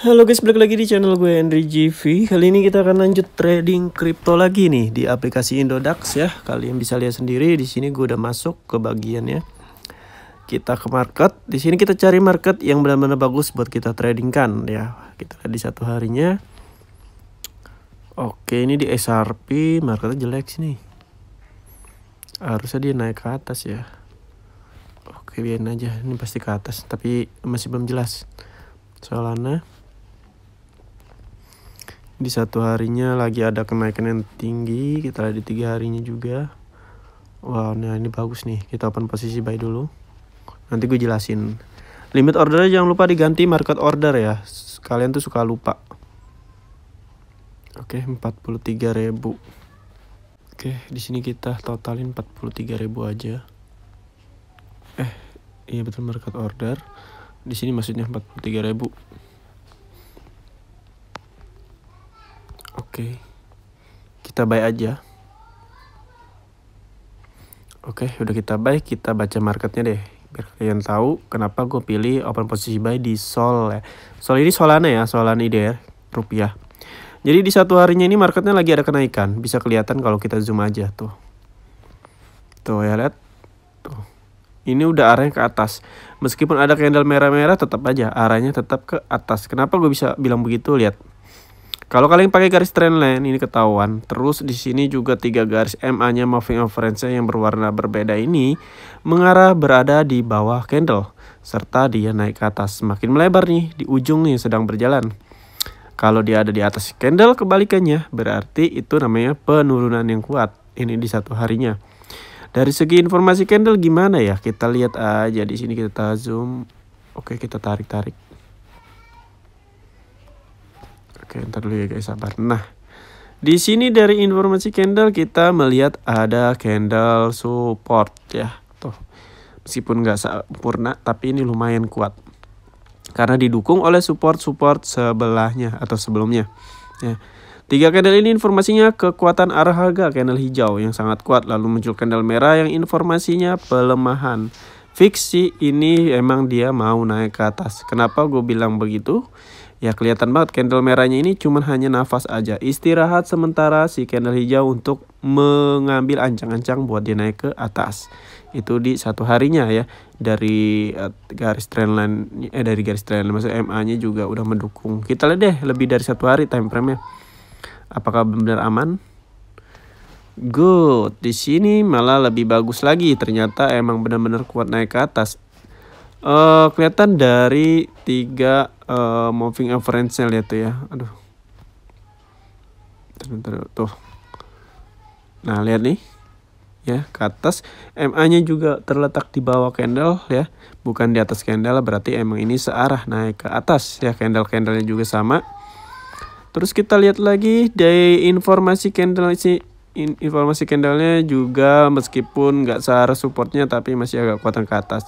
Halo guys, balik lagi di channel gue Henry GV. Kali ini kita akan lanjut trading kripto lagi nih di aplikasi Indodax ya. Kalian bisa lihat sendiri di sini gue udah masuk ke bagiannya. Kita ke market. Di sini kita cari market yang benar-benar bagus buat kita trading kan ya. Kita lihat di satu harinya. Oke, ini di SRP marketnya jelek sini. Harusnya dia naik ke atas ya. Oke, biarin aja. Ini pasti ke atas, tapi masih belum jelas. soalnya di satu harinya lagi ada kenaikan yang tinggi kita lihat di tiga harinya juga wow nah ini bagus nih kita open posisi buy dulu nanti gue jelasin limit order jangan lupa diganti market order ya kalian tuh suka lupa oke 43.000 oke di sini kita totalin 43.000 aja eh iya betul market order di sini maksudnya 43.000 okay. kita buy aja oke okay, udah kita buy kita baca marketnya deh biar kalian tahu kenapa gue pilih open posisi buy di Sol ya. Sol ini Solana ya, Solana ya, rupiah. Jadi di satu harinya ini marketnya lagi ada kenaikan, bisa kelihatan kalau kita zoom aja tuh. Tuh ya lihat. Tuh. Ini udah arahnya ke atas. Meskipun ada candle merah-merah tetap aja arahnya tetap ke atas. Kenapa gue bisa bilang begitu? Lihat. Kalau kalian pakai garis trendline ini ketahuan. Terus di sini juga tiga garis MA-nya moving average-nya yang berwarna berbeda ini mengarah berada di bawah candle serta dia naik ke atas semakin melebar nih di ujung nih sedang berjalan. Kalau dia ada di atas candle kebalikannya berarti itu namanya penurunan yang kuat. Ini di satu harinya. Dari segi informasi candle gimana ya? Kita lihat aja di sini kita zoom. Oke, kita tarik-tarik. Oke, ntar dulu ya guys, sabar. Nah, di sini dari informasi candle kita melihat ada candle support ya. Tuh. Meskipun nggak sempurna tapi ini lumayan kuat. Karena didukung oleh support-support sebelahnya atau sebelumnya. Ya. Tiga candle ini informasinya kekuatan arah harga candle hijau yang sangat kuat lalu muncul candle merah yang informasinya pelemahan. Fiksi ini emang dia mau naik ke atas. Kenapa gue bilang begitu? Ya kelihatan banget candle merahnya ini cuman hanya nafas aja. Istirahat sementara si candle hijau untuk mengambil ancang-ancang buat dia naik ke atas. Itu di satu harinya ya dari eh, garis trendline eh dari garis trendline maksudnya MA-nya juga udah mendukung. Kita lihat deh lebih dari satu hari time frame-nya. Apakah benar aman? Good. Di sini malah lebih bagus lagi. Ternyata emang benar-benar kuat naik ke atas uh, kelihatan dari tiga uh, moving average-nya lihat tuh ya. Aduh. Bentar, tuh. Nah, lihat nih. Ya, ke atas. MA-nya juga terletak di bawah candle ya, bukan di atas candle berarti emang ini searah naik ke atas ya. Candle-candlenya juga sama. Terus kita lihat lagi dari informasi candle In informasi candlenya juga meskipun nggak searah supportnya tapi masih agak kuatan ke atas.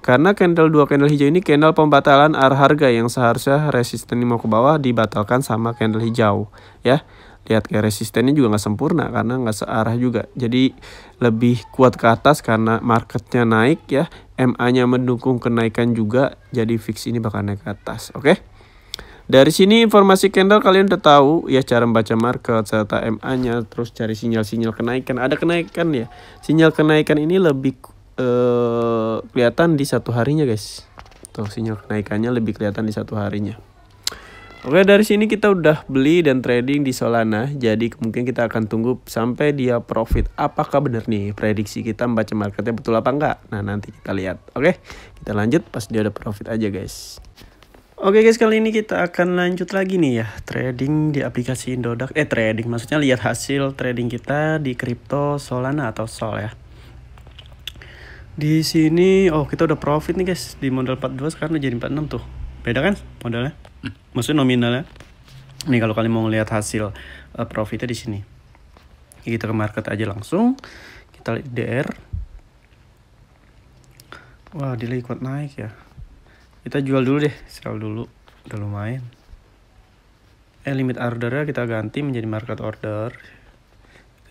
Karena candle dua candle hijau ini candle pembatalan arah harga yang seharusnya resisten ini mau ke bawah dibatalkan sama candle hijau ya. Lihat kayak resistennya juga nggak sempurna karena nggak searah juga. Jadi lebih kuat ke atas karena marketnya naik ya. MA-nya mendukung kenaikan juga jadi fix ini bakal naik ke atas. Oke. Okay? Dari sini informasi candle kalian udah tahu ya cara membaca market serta MA-nya terus cari sinyal-sinyal kenaikan. Ada kenaikan ya. Sinyal kenaikan ini lebih uh, kelihatan di satu harinya guys tuh sinyal kenaikannya lebih kelihatan di satu harinya Oke dari sini kita udah beli dan trading di Solana Jadi mungkin kita akan tunggu sampai dia profit Apakah benar nih prediksi kita membaca marketnya betul apa enggak Nah nanti kita lihat Oke kita lanjut pas dia ada profit aja guys Oke guys kali ini kita akan lanjut lagi nih ya Trading di aplikasi Indodax Eh trading maksudnya lihat hasil trading kita di crypto Solana atau Sol ya di sini, oh kita udah profit nih guys. Di modal 42 sekarang udah jadi 46 tuh. Beda kan modalnya? Hmm. Maksudnya nominalnya. Nih kalau kalian mau ngelihat hasil uh, profitnya di sini. Kita ke market aja langsung. Kita lihat DR. Wah, delay kuat naik ya. Kita jual dulu deh, sell dulu. Udah lumayan. Eh, limit ordernya kita ganti menjadi market order.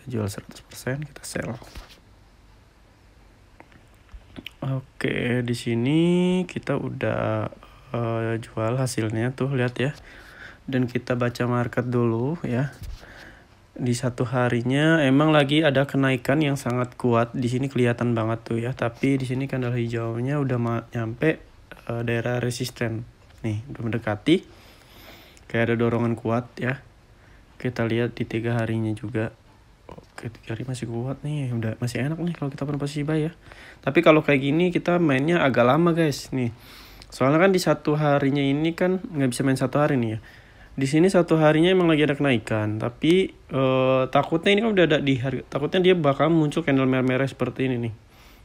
Kita jual 100%, kita sell. Oke, di sini kita udah uh, jual hasilnya tuh lihat ya. Dan kita baca market dulu ya. Di satu harinya emang lagi ada kenaikan yang sangat kuat. Di sini kelihatan banget tuh ya, tapi di sini kandang hijaunya udah nyampe uh, daerah resisten. Nih, udah mendekati. Kayak ada dorongan kuat ya. Kita lihat di tiga harinya juga Oke, tiga masih kuat nih. Udah masih enak nih kalau kita main Pasifika ya. Tapi kalau kayak gini kita mainnya agak lama guys nih. Soalnya kan di satu harinya ini kan nggak bisa main satu hari nih ya. Di sini satu harinya emang lagi ada kenaikan, tapi eh, takutnya ini kan udah ada di harga. Takutnya dia bakal muncul candle merah-merah seperti ini nih.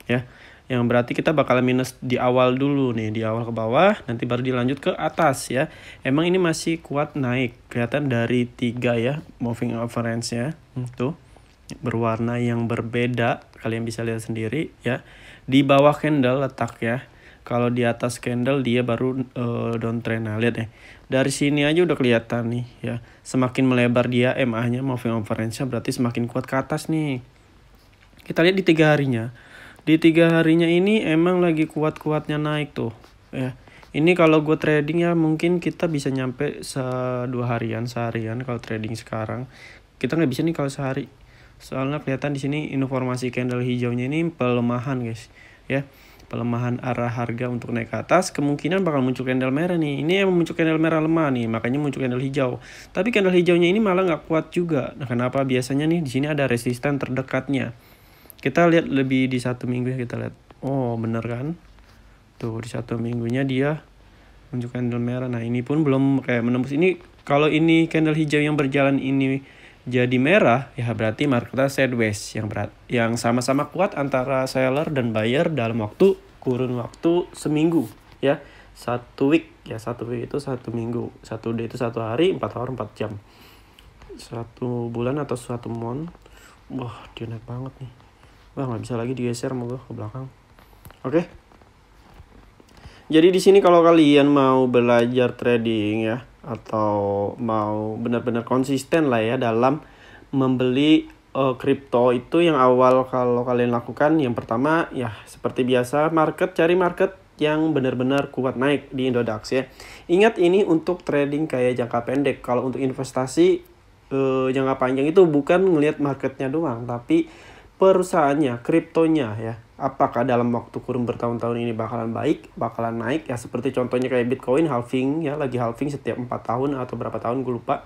Ya yang berarti kita bakal minus di awal dulu nih di awal ke bawah nanti baru dilanjut ke atas ya emang ini masih kuat naik kelihatan dari tiga ya moving average ya tuh berwarna yang berbeda kalian bisa lihat sendiri ya di bawah candle letak ya kalau di atas candle dia baru uh, eh, downtrend nah lihat ya dari sini aja udah kelihatan nih ya semakin melebar dia MA nya moving average-nya berarti semakin kuat ke atas nih kita lihat di tiga harinya di tiga harinya ini emang lagi kuat-kuatnya naik tuh ya ini kalau gue trading ya mungkin kita bisa nyampe se dua harian seharian kalau trading sekarang kita nggak bisa nih kalau sehari soalnya kelihatan di sini informasi candle hijaunya ini pelemahan guys ya pelemahan arah harga untuk naik ke atas kemungkinan bakal muncul candle merah nih ini yang muncul candle merah lemah nih makanya muncul candle hijau tapi candle hijaunya ini malah nggak kuat juga nah kenapa biasanya nih di sini ada resisten terdekatnya kita lihat lebih di satu minggu ya kita lihat oh bener kan tuh di satu minggunya dia muncul candle merah nah ini pun belum kayak menembus ini kalau ini candle hijau yang berjalan ini jadi merah, ya berarti marketnya sideways yang berat, yang sama-sama kuat antara seller dan buyer dalam waktu kurun waktu seminggu, ya satu week ya satu week itu satu minggu, satu day itu satu hari, empat hour empat jam, satu bulan atau satu month wah dia naik banget nih, wah nggak bisa lagi digeser mau ke belakang, oke? Okay? Jadi di sini kalau kalian mau belajar trading ya, atau mau benar-benar konsisten lah ya dalam membeli uh, itu yang awal kalau kalian lakukan yang pertama ya seperti biasa market cari market yang benar-benar kuat naik di Indodax ya. Ingat ini untuk trading kayak jangka pendek. Kalau untuk investasi eh, jangka panjang itu bukan ngelihat marketnya doang, tapi perusahaannya, kriptonya ya apakah dalam waktu kurun bertahun-tahun ini bakalan baik, bakalan naik ya seperti contohnya kayak Bitcoin halving ya lagi halving setiap empat tahun atau berapa tahun gue lupa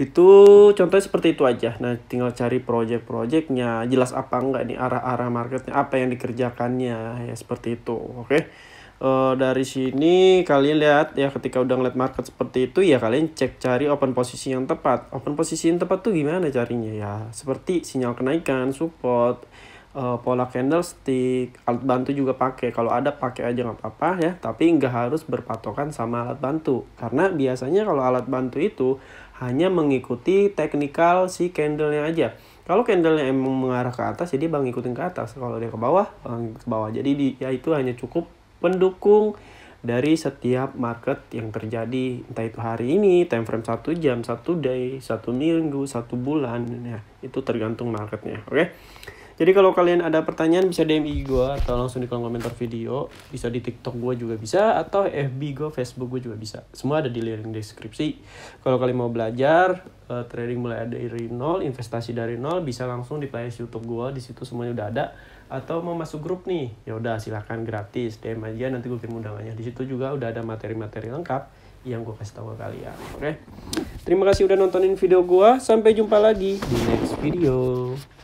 itu contohnya seperti itu aja nah tinggal cari project-projectnya jelas apa enggak nih arah-arah marketnya apa yang dikerjakannya ya seperti itu oke okay? Uh, eh, dari sini kalian lihat ya ketika udah ngeliat market seperti itu ya kalian cek cari open posisi yang tepat open posisi yang tepat tuh gimana carinya ya seperti sinyal kenaikan support uh, pola candlestick alat bantu juga pakai kalau ada pakai aja nggak apa-apa ya tapi nggak harus berpatokan sama alat bantu karena biasanya kalau alat bantu itu hanya mengikuti teknikal si candlenya aja kalau candlenya emang mengarah ke atas jadi bang ikutin ke atas kalau dia ke bawah bang ke bawah jadi di, ya itu hanya cukup pendukung dari setiap market yang terjadi entah itu hari ini time frame satu jam satu day satu minggu satu bulan ya itu tergantung marketnya oke okay? Jadi kalau kalian ada pertanyaan bisa DM IG gue atau langsung di kolom komentar video. Bisa di TikTok gue juga bisa atau FB gue, Facebook gue juga bisa. Semua ada di link deskripsi. Kalau kalian mau belajar uh, trading mulai dari nol, investasi dari nol, bisa langsung di playlist YouTube gue. Di situ semuanya udah ada. Atau mau masuk grup nih, ya udah silahkan gratis. DM aja nanti gue kirim undangannya. Di situ juga udah ada materi-materi lengkap yang gue kasih tahu ke kalian. Oke. Okay? Terima kasih udah nontonin video gue. Sampai jumpa lagi di next video.